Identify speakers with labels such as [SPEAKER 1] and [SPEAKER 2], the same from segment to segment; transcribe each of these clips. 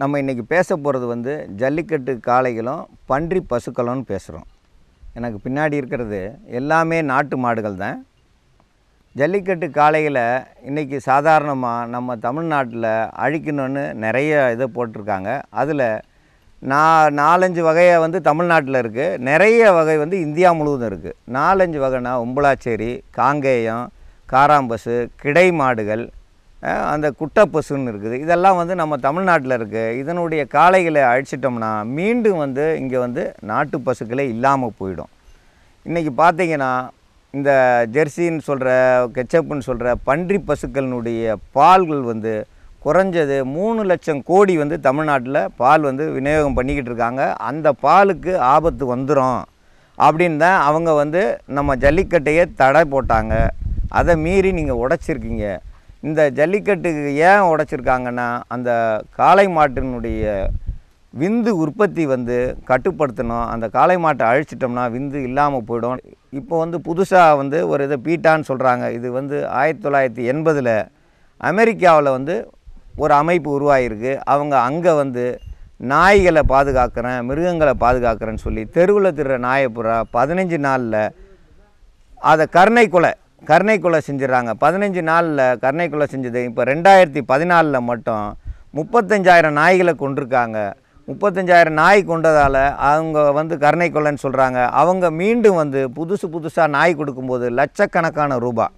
[SPEAKER 1] நம்ம இன்றைக்கி பேச போகிறது வந்து ஜல்லிக்கட்டு காளைகளும் பன்றி பசுக்களும்னு பேசுகிறோம் எனக்கு பின்னாடி இருக்கிறது எல்லாமே நாட்டு மாடுகள் தான் ஜல்லிக்கட்டு காளைகளை இன்றைக்கி சாதாரணமாக நம்ம தமிழ்நாட்டில் அழிக்கணும்னு நிறைய இதை போட்டிருக்காங்க அதில் நான் நாலஞ்சு வகையை வந்து தமிழ்நாட்டில் இருக்குது நிறைய வகை வந்து இந்தியா முழுவதும் இருக்குது நாலஞ்சு வகைனா ஒம்பலாச்சேரி காங்கேயம் காராம்பசு கிடை மாடுகள் அந்த குட்டை பசுன்னு இருக்குது இதெல்லாம் வந்து நம்ம தமிழ்நாட்டில் இருக்குது இதனுடைய காளைகளை அழிச்சிட்டோம்னா மீண்டும் வந்து இங்கே வந்து நாட்டு பசுக்களே இல்லாமல் போயிடும் இன்றைக்கி பார்த்தீங்கன்னா இந்த ஜெர்சின்னு சொல்கிற கெச்சப்புன்னு சொல்கிற பன்றி பசுக்களினுடைய பால்கள் வந்து குறைஞ்சது மூணு லட்சம் கோடி வந்து தமிழ்நாட்டில் பால் வந்து விநியோகம் பண்ணிக்கிட்டு இருக்காங்க அந்த பாலுக்கு ஆபத்து வந்துடும் அப்படின்னு தான் அவங்க வந்து நம்ம ஜல்லிக்கட்டையே தடை போட்டாங்க அதை மீறி நீங்கள் உடச்சிருக்கீங்க இந்த ஜல்லிக்கட்டுக்கு ஏன் உடைச்சிருக்காங்கன்னா அந்த காளை மாட்டினுடைய விந்து உற்பத்தி வந்து கட்டுப்படுத்தணும் அந்த காளை மாட்டை அழிச்சிட்டோம்னா விந்து இல்லாமல் போயிடும் இப்போ வந்து புதுசாக வந்து ஒரு இதை பீட்டான்னு சொல்கிறாங்க இது வந்து ஆயிரத்தி தொள்ளாயிரத்தி எண்பதில் அமெரிக்காவில் வந்து ஒரு அமைப்பு உருவாகிருக்கு அவங்க அங்கே வந்து நாய்களை பாதுகாக்கிறேன் மிருகங்களை பாதுகாக்கிறேன்னு சொல்லி தெருவில் திருற நாயை புறா பதினஞ்சு நாளில் அதை கருணை கொலை கருணை கொலை செஞ்சிடறாங்க பதினஞ்சு நாளில் கருணை கொலை செஞ்சது இப்போ ரெண்டாயிரத்தி பதினாலில் மட்டும் முப்பத்தஞ்சாயிரம் நாய்களை கொண்டிருக்காங்க முப்பத்தஞ்சாயிரம் நாய் கொண்டதால் அவங்க வந்து கருணை கொலைன்னு சொல்கிறாங்க அவங்க மீண்டும் வந்து புதுசு புதுசாக நாய் கொடுக்கும்போது லட்சக்கணக்கான ரூபாய்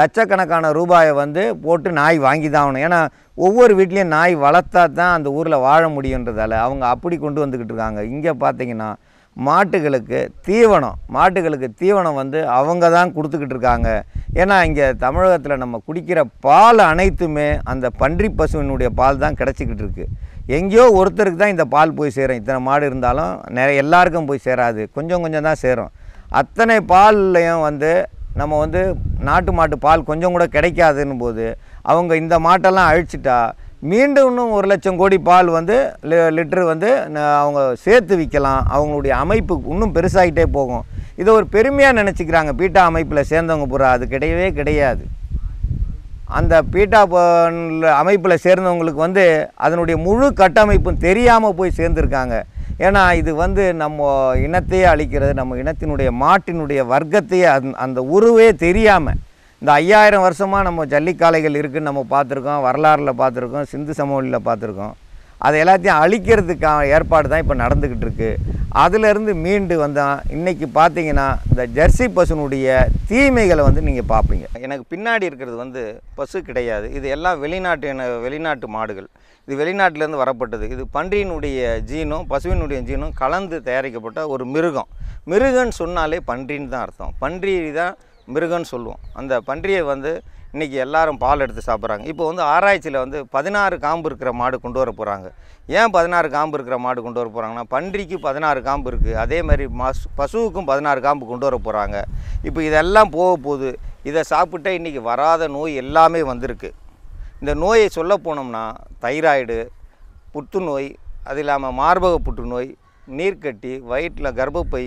[SPEAKER 1] லட்சக்கணக்கான ரூபாயை வந்து போட்டு நாய் வாங்கி தான் ஆகணும் ஏன்னா ஒவ்வொரு வீட்லேயும் நாய் வளர்த்தா தான் அந்த ஊரில் வாழ முடியுன்றதால அவங்க அப்படி கொண்டு வந்துக்கிட்டு இருக்காங்க இங்கே பார்த்தீங்கன்னா மாட்டுகளுக்கு தீவனம் மாட்டுகளுக்கு தீவனம் வந்து அவங்க தான் கொடுத்துக்கிட்டு இருக்காங்க ஏன்னா இங்கே தமிழகத்தில் நம்ம குடிக்கிற பால் அனைத்துமே அந்த பன்றி பசுவினுடைய பால் தான் கிடச்சிக்கிட்டு இருக்குது எங்கேயோ ஒருத்தருக்கு தான் இந்த பால் போய் சேரும் இத்தனை மாடு இருந்தாலும் நிறைய எல்லாருக்கும் போய் சேராது கொஞ்சம் கொஞ்சம் தான் சேரும் அத்தனை பால்லையும் வந்து நம்ம வந்து நாட்டு மாட்டு பால் கொஞ்சம் கூட கிடைக்காதுன்னு போது அவங்க இந்த மாட்டெல்லாம் அழிச்சிட்டா மீண்டும் இன்னும் ஒரு லட்சம் கோடி பால் வந்து லி லிட்ரு வந்து அவங்க சேர்த்து விற்கலாம் அவங்களுடைய அமைப்பு இன்னும் பெருசாகிட்டே போகும் இதை ஒரு பெருமையாக நினச்சிக்கிறாங்க பீட்டா அமைப்பில் சேர்ந்தவங்க பூரா அது கிடையவே கிடையாது அந்த பீட்டா அமைப்பில் சேர்ந்தவங்களுக்கு வந்து அதனுடைய முழு கட்டமைப்பும் தெரியாமல் போய் சேர்ந்துருக்காங்க ஏன்னா இது வந்து நம்ம இனத்தையே அழிக்கிறது நம்ம இனத்தினுடைய மாட்டினுடைய வர்க்கத்தையே அந் அந்த உருவே தெரியாமல் இந்த ஐயாயிரம் வருஷமாக நம்ம ஜல்லிக்காலைகள் இருக்குதுன்னு நம்ம பார்த்துருக்கோம் வரலாறில் பார்த்துருக்கோம் சிந்து சமவெளியில் பார்த்துருக்கோம் அதை எல்லாத்தையும் அழிக்கிறதுக்கான ஏற்பாடு தான் இப்போ நடந்துக்கிட்டு இருக்குது அதிலேருந்து மீண்டு வந்தால் இன்றைக்கி பார்த்தீங்கன்னா இந்த ஜெர்சி பசுனுடைய தீமைகளை வந்து நீங்கள் பார்ப்பீங்க எனக்கு பின்னாடி இருக்கிறது வந்து பசு கிடையாது இது எல்லாம் வெளிநாட்டு வெளிநாட்டு மாடுகள் இது வெளிநாட்டிலேருந்து வரப்பட்டது இது பன்றியினுடைய ஜீனும் பசுவினுடைய ஜீனும் கலந்து தயாரிக்கப்பட்ட ஒரு மிருகம் மிருகன்னு சொன்னாலே பன்றின்னு தான் அர்த்தம் பன்றி தான் மிருகன்னு சொல்லுவோம் அந்த பன்றியை வந்து இன்றைக்கி எல்லாரும் பால் எடுத்து சாப்பிட்றாங்க இப்போ வந்து ஆராய்ச்சியில் வந்து பதினாறு காம்பு இருக்கிற மாடு கொண்டு வர போகிறாங்க ஏன் பதினாறு காம்பு இருக்கிற மாடு கொண்டு வர போகிறாங்கன்னா பன்றிக்கு பதினாறு காம்பு இருக்குது அதே மாதிரி மஸ் பசுவுக்கும் பதினாறு காம்பு கொண்டு வர போகிறாங்க இப்போ இதெல்லாம் போக போகுது இதை சாப்பிட்டே இன்றைக்கி வராத நோய் எல்லாமே வந்திருக்கு இந்த நோயை சொல்ல போனோம்னா தைராய்டு புற்றுநோய் அது இல்லாமல் மார்பக புற்றுநோய் நீர்க்கட்டி வயிற்றில் கர்ப்பப்பை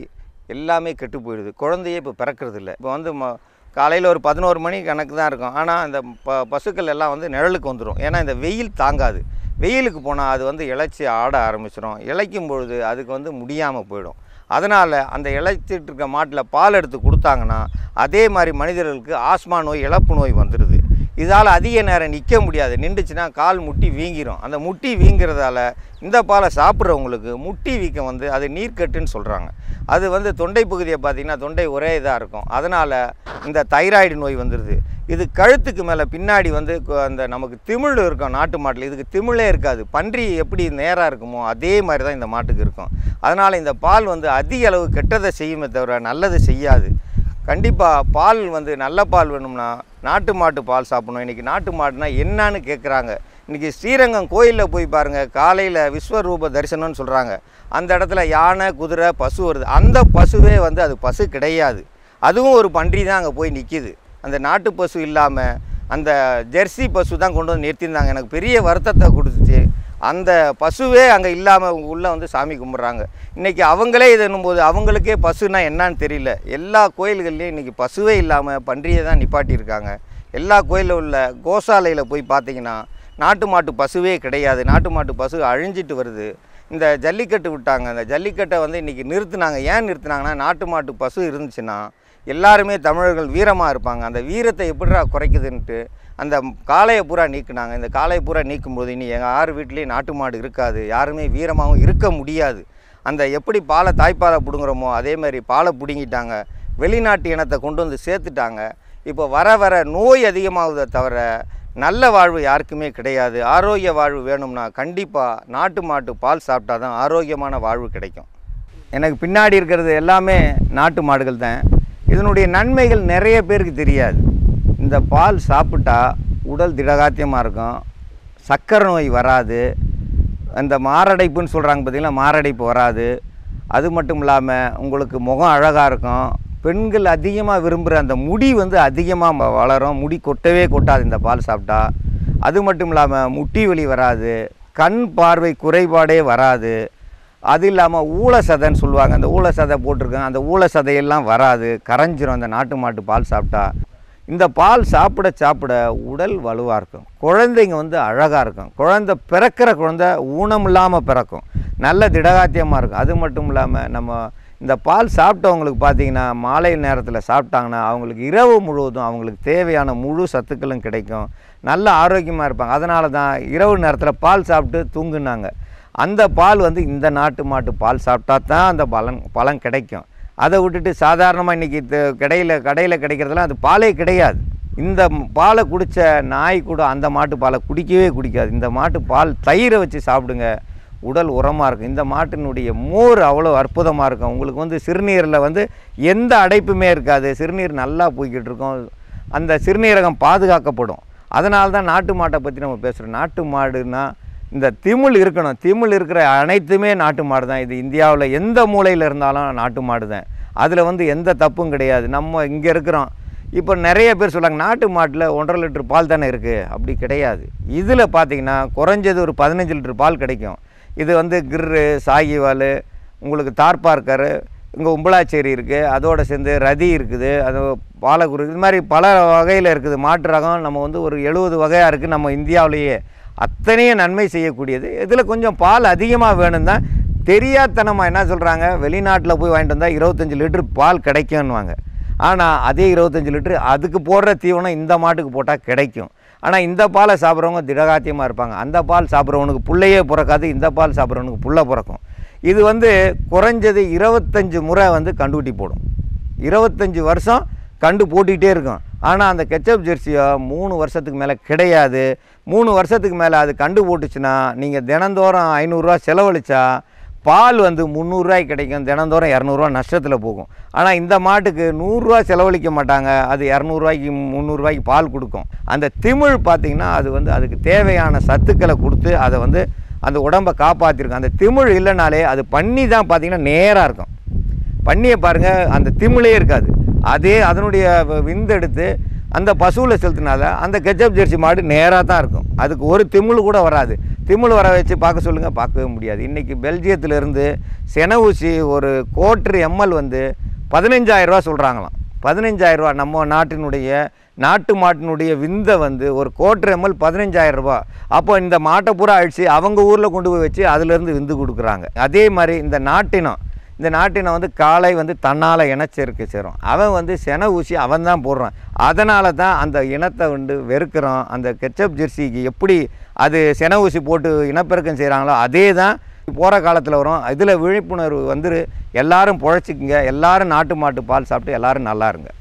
[SPEAKER 1] எல்லாமே கெட்டு போயிடுது குழந்தையே இப்போ பிறக்கிறது இல்லை இப்போ வந்து ம காலையில் ஒரு பதினோரு மணி கணக்கு தான் இருக்கும் ஆனால் இந்த ப பசுக்கள் எல்லாம் வந்து நிழலுக்கு வந்துடும் ஏன்னா இந்த வெயில் தாங்காது வெயிலுக்கு போனால் அது வந்து இழைச்சி ஆட ஆரம்பிச்சிடும் இழைக்கும் பொழுது அதுக்கு வந்து முடியாமல் போயிடும் அதனால் அந்த இழைச்சிட்டு இருக்க மாட்டில் பால் எடுத்து கொடுத்தாங்கன்னா அதே மாதிரி மனிதர்களுக்கு ஆஸ்மா நோய் இழப்பு நோய் வந்துடுது இதால் அதிக நேரம் நிற்க முடியாது நின்றுச்சுன்னா கால் முட்டி வீங்கிரும் அந்த முட்டி வீங்கிறதால இந்த பாலை சாப்பிட்றவங்களுக்கு முட்டி வீக்கம் வந்து அது நீர்க்கட்டுன்னு சொல்கிறாங்க அது வந்து தொண்டை பகுதியை பார்த்திங்கன்னா தொண்டை ஒரே இதாக இருக்கும் அதனால் இந்த தைராய்டு நோய் வந்துடுது இது கழுத்துக்கு மேலே பின்னாடி வந்து அந்த நமக்கு திமிழ் இருக்கும் நாட்டு மாட்டில் இதுக்கு திமிழே இருக்காது பன்றி எப்படி நேராக இருக்குமோ அதே மாதிரி தான் இந்த மாட்டுக்கு இருக்கும் அதனால் இந்த பால் வந்து அதிக அளவு கெட்டதை செய்யுமே தவிர நல்லது செய்யாது கண்டிப்பாக பால் வந்து நல்ல பால் வேணும்னா நாட்டு மாட்டு பால் சாப்பிடணும் இன்றைக்கி நாட்டு மாட்டுனா என்னான்னு கேட்குறாங்க இன்றைக்கி ஸ்ரீரங்கம் கோயிலில் போய் பாருங்கள் காலையில் விஸ்வரூப தரிசனம்னு சொல்கிறாங்க அந்த இடத்துல யானை குதிரை பசு வருது அந்த பசுவே வந்து அது பசு கிடையாது அதுவும் ஒரு பன்றி தான் அங்கே போய் நிற்கிது அந்த நாட்டு பசு இல்லாமல் அந்த ஜெர்சி பசு தான் கொண்டு வந்து நிறுத்தியிருந்தாங்க எனக்கு பெரிய வருத்தத்தை கொடுத்து அந்த பசுவே அங்கே இல்லாமல் உள்ளே வந்து சாமி கும்பிட்றாங்க இன்றைக்கி அவங்களே இது என்னும்போது அவங்களுக்கே பசுனா என்னான்னு தெரியல எல்லா கோயில்கள்லேயும் இன்றைக்கி பசுவே இல்லாமல் பன்றியை தான் நிப்பாட்டியிருக்காங்க எல்லா கோயிலும் உள்ள கோசாலையில் போய் பார்த்தீங்கன்னா நாட்டு மாட்டு பசுவே கிடையாது நாட்டு மாட்டு பசு அழிஞ்சிட்டு வருது இந்த ஜல்லிக்கட்டு விட்டாங்க அந்த ஜல்லிக்கட்டை வந்து இன்றைக்கி நிறுத்தினாங்க ஏன் நிறுத்தினாங்கன்னா நாட்டு மாட்டு பசு இருந்துச்சுன்னா எல்லாருமே தமிழர்கள் வீரமாக இருப்பாங்க அந்த வீரத்தை எப்படிடா குறைக்குதுன்ட்டு அந்த காளையை பூரா நீக்கினாங்க இந்த காளையை பூரா நீக்கும்போது இனி எங்கள் ஆறு வீட்லேயும் நாட்டு மாடு இருக்காது யாருமே வீரமாகவும் இருக்க முடியாது அந்த எப்படி பாலை தாய்ப்பாலை பிடுங்குறோமோ அதேமாதிரி பாலை பிடுங்கிட்டாங்க வெளிநாட்டு இனத்தை கொண்டு வந்து சேர்த்துட்டாங்க இப்போ வர வர நோய் அதிகமாகுதை தவிர நல்ல வாழ்வு யாருக்குமே கிடையாது ஆரோக்கிய வாழ்வு வேணும்னா கண்டிப்பாக நாட்டு மாட்டு பால் சாப்பிட்டா தான் ஆரோக்கியமான வாழ்வு கிடைக்கும் எனக்கு பின்னாடி இருக்கிறது எல்லாமே நாட்டு மாடுகள் தான் இதனுடைய நன்மைகள் நிறைய பேருக்கு தெரியாது இந்த பால் சாப்பிட்டா உடல் திடகாத்தியமாக இருக்கும் சக்கரை நோய் வராது அந்த மாரடைப்புன்னு சொல்கிறாங்க பார்த்திங்கன்னா மாரடைப்பு வராது அது மட்டும் இல்லாமல் உங்களுக்கு முகம் அழகாக இருக்கும் பெண்கள் அதிகமாக விரும்புகிற அந்த முடி வந்து அதிகமாக வளரும் முடி கொட்டவே கொட்டாது இந்த பால் சாப்பிட்டா அது மட்டும் இல்லாமல் முட்டி வலி வராது கண் பார்வை குறைபாடே வராது அது இல்லாமல் ஊழசதைன்னு சொல்லுவாங்க அந்த ஊழசதை போட்டிருக்காங்க அந்த ஊழசதையெல்லாம் வராது கரைஞ்சிரும் அந்த நாட்டு மாட்டு பால் சாப்பிட்டா இந்த பால் சாப்பிட சாப்பிட உடல் வலுவாக இருக்கும் குழந்தைங்க வந்து அழகாக இருக்கும் குழந்த பிறக்கிற குழந்த ஊனம் இல்லாமல் பிறக்கும் நல்ல திடகாத்தியமாக இருக்கும் அது மட்டும் இல்லாமல் நம்ம இந்த பால் சாப்பிட்டவங்களுக்கு பார்த்திங்கன்னா மாலை நேரத்தில் சாப்பிட்டாங்கன்னா அவங்களுக்கு இரவு முழுவதும் அவங்களுக்கு தேவையான முழு சத்துக்களும் கிடைக்கும் நல்ல ஆரோக்கியமாக இருப்பாங்க அதனால தான் இரவு நேரத்தில் பால் சாப்பிட்டு தூங்குனாங்க அந்த பால் வந்து இந்த நாட்டு மாட்டு பால் சாப்பிட்டா தான் அந்த பலன் பலன் கிடைக்கும் அதை விட்டுட்டு சாதாரணமாக இன்றைக்கி கடையில் கடையில் கிடைக்கிறதுலாம் அது பாலே கிடையாது இந்த பாலை குடித்த நாய் கூட அந்த மாட்டு பாலை குடிக்கவே குடிக்காது இந்த மாட்டு பால் தயிரை வச்சு சாப்பிடுங்க உடல் உரமாக இருக்கும் இந்த மாட்டினுடைய மோர் அவ்வளோ அற்புதமாக இருக்கும் உங்களுக்கு வந்து சிறுநீரில் வந்து எந்த அடைப்புமே இருக்காது சிறுநீர் நல்லா போய்கிட்டு இருக்கும் அந்த சிறுநீரகம் பாதுகாக்கப்படும் அதனால தான் நாட்டு மாட்டை பற்றி நம்ம பேசுகிறோம் நாட்டு மாடுன்னா இந்த திமிழ் இருக்கணும் திமிழ் இருக்கிற அனைத்துமே நாட்டு மாடு தான் இது இந்தியாவில் எந்த மூலையில் இருந்தாலும் நாட்டு மாடு தான் அதில் வந்து எந்த தப்பும் கிடையாது நம்ம இங்கே இருக்கிறோம் இப்போ நிறைய பேர் சொல்லுவாங்க நாட்டு மாட்டில் ஒன்றரை லிட்டர் பால் தானே இருக்குது அப்படி கிடையாது இதில் பார்த்திங்கன்னா குறைஞ்சது ஒரு பதினஞ்சு லிட்டர் பால் கிடைக்கும் இது வந்து கிர்ரு சாகிவால் உங்களுக்கு தார்பார்க்கர் இங்கே உம்பளாச்சேரி இருக்குது அதோடு சேர்ந்து ரதி இருக்குது அது பாலக்குரு இது மாதிரி பல வகையில் இருக்குது மாட்டு ரகம் நம்ம வந்து ஒரு எழுபது வகையாக இருக்குது நம்ம இந்தியாவிலேயே அத்தனையும் நன்மை செய்யக்கூடியது இதில் கொஞ்சம் பால் அதிகமாக வேணும் தான் தெரியாதனமாக என்ன சொல்கிறாங்க வெளிநாட்டில் போய் வாங்கிட்டு வந்தால் இருபத்தஞ்சி லிட்ரு பால் கிடைக்கும்வாங்க ஆனால் அதே இருபத்தஞ்சி லிட்ரு அதுக்கு போடுற தீவனம் இந்த மாட்டுக்கு போட்டால் கிடைக்கும் ஆனால் இந்த பாலை சாப்பிட்றவங்க திடகாத்தியமாக இருப்பாங்க அந்த பால் சாப்பிட்றவனுக்கு பிள்ளையே பிறக்காது இந்த பால் சாப்பிட்றவனுக்கு பிள்ளை பிறக்கும் இது வந்து குறைஞ்சது இருபத்தஞ்சி முறை வந்து கண்டுக்குட்டி போடும் இருபத்தஞ்சி வருஷம் கண்டு போட்டிகிட்டே இருக்கும் ஆனால் அந்த கெச்சப் ஜெர்சியோ மூணு வருஷத்துக்கு மேலே கிடையாது மூணு வருஷத்துக்கு மேலே அது கண்டு போட்டுச்சுன்னா நீங்கள் தினந்தோறும் ஐநூறுரூவா செலவழித்தா பால் வந்து முந்நூறுரூவாய்க்கு கிடைக்கும் தினந்தோறும் இரநூறுவா நஷ்டத்தில் போகும் ஆனால் இந்த மாட்டுக்கு நூறுரூவா செலவழிக்க மாட்டாங்க அது இரநூறுவாய்க்கு முந்நூறுரூவாய்க்கு பால் கொடுக்கும் அந்த திமிழ் பார்த்திங்கன்னா அது வந்து அதுக்கு தேவையான சத்துக்களை கொடுத்து அதை வந்து அந்த உடம்பை காப்பாற்றிருக்கும் அந்த திமிழ் இல்லைனாலே அது பண்ணி தான் பார்த்திங்கன்னா நேராக இருக்கும் பண்ணியை பாருங்கள் அந்த திமிலே இருக்காது அதே அதனுடைய விந்தெடுத்து அந்த பசுவில் செலுத்தினால அந்த கெச்சப் ஜெர்சி மாடு நேராக தான் இருக்கும் அதுக்கு ஒரு திமிழ் கூட வராது திமிழ் வர வச்சு பார்க்க சொல்லுங்கள் பார்க்கவே முடியாது இன்றைக்கி பெல்ஜியத்திலேருந்து செனவூசி ஒரு கோட்ரு எம்எல் வந்து பதினஞ்சாயிரரூவா சொல்கிறாங்களாம் பதினஞ்சாயிரரூவா நம்ம நாட்டினுடைய நாட்டு மாட்டினுடைய விந்தை வந்து ஒரு கோட்ரு எம்எல் பதினஞ்சாயிரரூபா அப்போ இந்த மாட்டை பூரா அழிச்சு அவங்க ஊரில் கொண்டு போய் வச்சு அதிலேருந்து விந்து கொடுக்குறாங்க அதே மாதிரி இந்த நாட்டினம் இந்த நாட்டினை வந்து காலை வந்து தன்னால் இணைச்சிருக்கு சேரும் அவன் வந்து சென ஊசி அவன் தான் போடுறான் அதனால தான் அந்த இனத்தை வந்து வெறுக்கிறோம் அந்த கெச்சப் ஜெர்சிக்கு எப்படி அது சென ஊசி போட்டு இனப்பெருக்கம் செய்கிறாங்களோ அதே தான் போகிற காலத்தில் வரும் இதில் விழிப்புணர்வு வந்துரு எல்லாரும் பொழைச்சிக்குங்க எல்லாரும் நாட்டு மாட்டு பால் சாப்பிட்டு எல்லோரும் நல்லா இருங்க